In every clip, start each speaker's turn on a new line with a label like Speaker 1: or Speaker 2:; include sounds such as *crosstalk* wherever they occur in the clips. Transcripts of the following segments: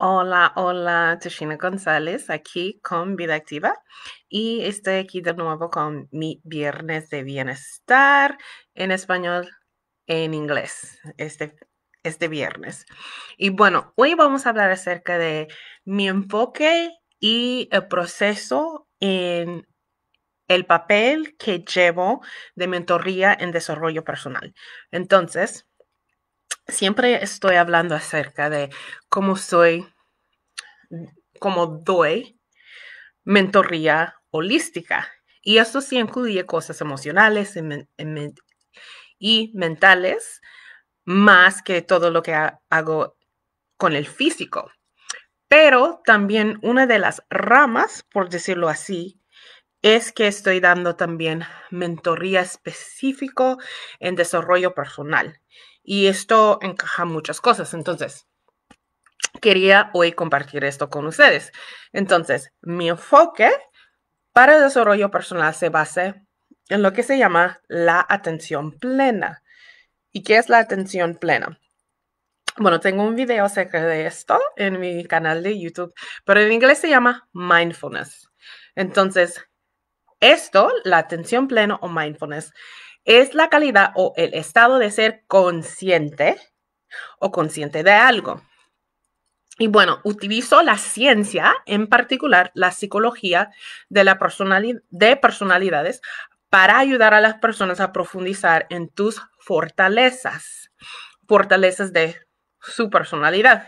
Speaker 1: Hola, hola, Toshina González, aquí con Vida Activa y estoy aquí de nuevo con mi viernes de bienestar en español, en inglés, este, este viernes. Y bueno, hoy vamos a hablar acerca de mi enfoque y el proceso en el papel que llevo de mentoría en desarrollo personal. Entonces, siempre estoy hablando acerca de cómo soy, cómo doy mentoría holística. Y esto sí incluye cosas emocionales y, mentales, más que todo lo que hago con el físico. Pero también una de las ramas, por decirlo así, es que estoy dando también mentoría específico en desarrollo personal. Y esto encaja muchas cosas. Entonces, quería hoy compartir esto con ustedes. Entonces, mi enfoque para el desarrollo personal se basa en lo que se llama la atención plena. ¿Y qué es la atención plena? Bueno, tengo un video acerca de esto en mi canal de YouTube, pero en inglés se llama mindfulness. Entonces, esto, la atención plena o mindfulness, es la calidad o el estado de ser consciente o consciente de algo. Y bueno, utilizo la ciencia, en particular la psicología de, la de personalidades, para ayudar a las personas a profundizar en tus fortalezas, fortalezas de su personalidad.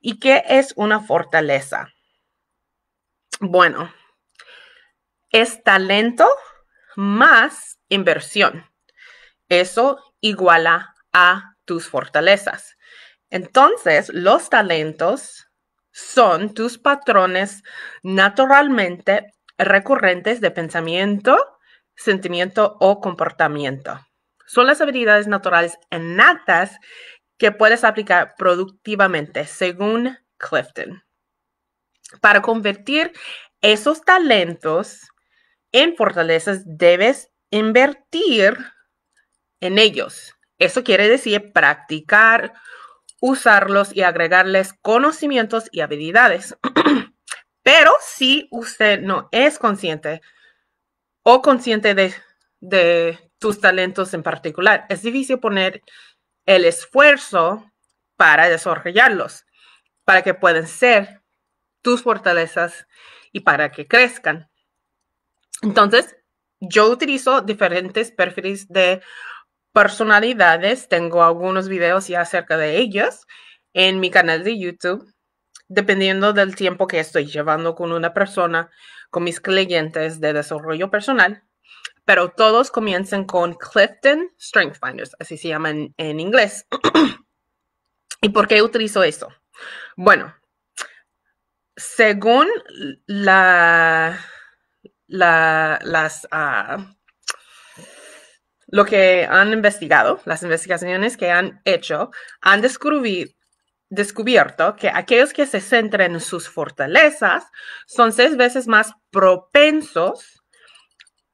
Speaker 1: ¿Y qué es una fortaleza? Bueno, es talento más inversión. Eso iguala a tus fortalezas. Entonces, los talentos son tus patrones naturalmente recurrentes de pensamiento, sentimiento o comportamiento. Son las habilidades naturales innatas que puedes aplicar productivamente, según Clifton, para convertir esos talentos en fortalezas debes invertir en ellos. Eso quiere decir practicar, usarlos y agregarles conocimientos y habilidades. *clears throat* Pero si usted no es consciente o consciente de, de tus talentos en particular, es difícil poner el esfuerzo para desarrollarlos, para que puedan ser tus fortalezas y para que crezcan. Entonces, yo utilizo diferentes perfiles de personalidades. Tengo algunos videos ya acerca de ellos en mi canal de YouTube. Dependiendo del tiempo que estoy llevando con una persona, con mis clientes de desarrollo personal, pero todos comienzan con Clifton Strength Finders, así se llaman en inglés. *clears throat* ¿Y por qué utilizo eso? Bueno, según la, las, ah, lo que han investigado, las investigaciones que han hecho, han descubierto que aquellos que se centran en sus fortalezas son seis veces más propensos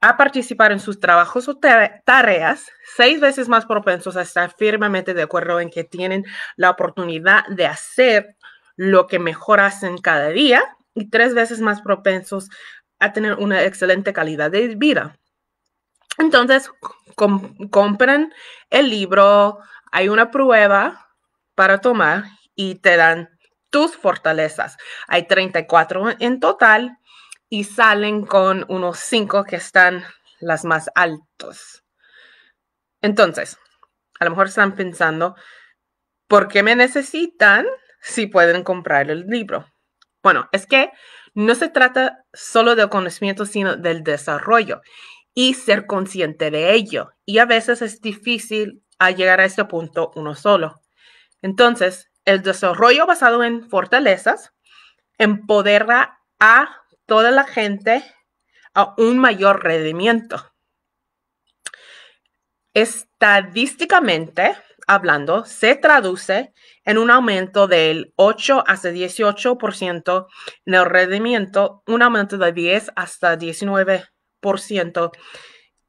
Speaker 1: a participar en sus trabajos o tareas, seis veces más propensos a estar firmemente de acuerdo en que tienen la oportunidad de hacer lo que mejor hacen cada día y tres veces más propensos tener una excelente calidad de vida. Entonces, compran el libro, hay una prueba para tomar y te dan tus fortalezas. Hay 34 en total y salen con unos 5 que están las más altos. Entonces, a lo mejor están pensando, ¿por qué me necesitan si pueden comprar el libro? Bueno, es que no se trata solo del conocimiento, sino del desarrollo y ser consciente de ello. Y a veces es difícil llegar a este punto uno solo. Entonces, el desarrollo basado en fortalezas empodera a toda la gente a un mayor rendimiento. Estadísticamente, hablando se traduce en un aumento del 8 hasta 18% en el rendimiento, un aumento de 10 hasta 19%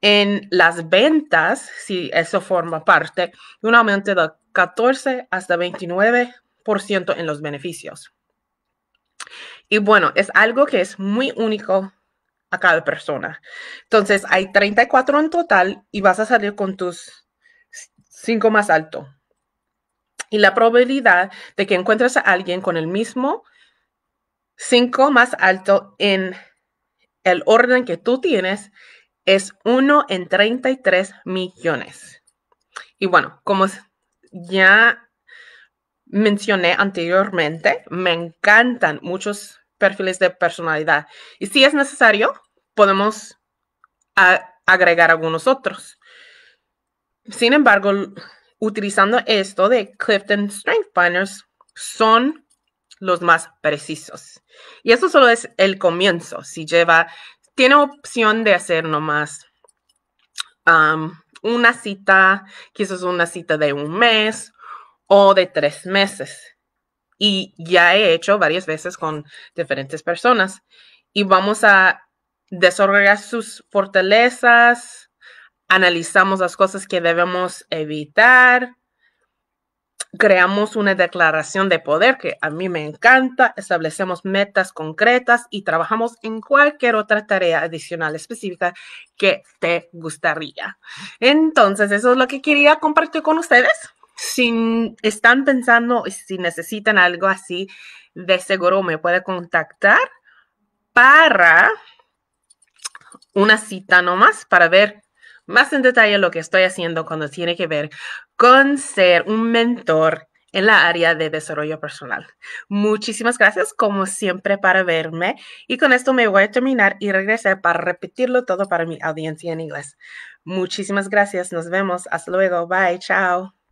Speaker 1: en las ventas, si eso forma parte, un aumento de 14 hasta 29% en los beneficios. Y bueno, es algo que es muy único a cada persona. Entonces, hay 34 en total y vas a salir con tus cinco más alto. Y la probabilidad de que encuentres a alguien con el mismo cinco más alto en el orden que tú tienes es 1 en 33 millones. Y bueno, como ya mencioné anteriormente, me encantan muchos perfiles de personalidad. Y si es necesario, podemos agregar algunos otros. Sin embargo, utilizando esto de Clifton Strength Finders, son los más precisos. Y eso solo es el comienzo. Si lleva, tiene opción de hacer nomás una cita, quizás una cita de un mes o de tres meses. Y ya he hecho varias veces con diferentes personas. Y vamos a desarrollar sus fortalezas, analizamos las cosas que debemos evitar, creamos una declaración de poder que a mí me encanta, establecemos metas concretas y trabajamos en cualquier otra tarea adicional específica que te gustaría. Entonces, eso es lo que quería compartir con ustedes. Si están pensando, si necesitan algo así, de seguro me puede contactar para una cita nomás para ver más en detalle lo que estoy haciendo cuando tiene que ver con ser un mentor en la área de desarrollo personal. Muchísimas gracias, como siempre, para verme. Y con esto me voy a terminar y regresar para repetirlo todo para mi audiencia en inglés. Muchísimas gracias. Nos vemos. Hasta luego. Bye. Chao.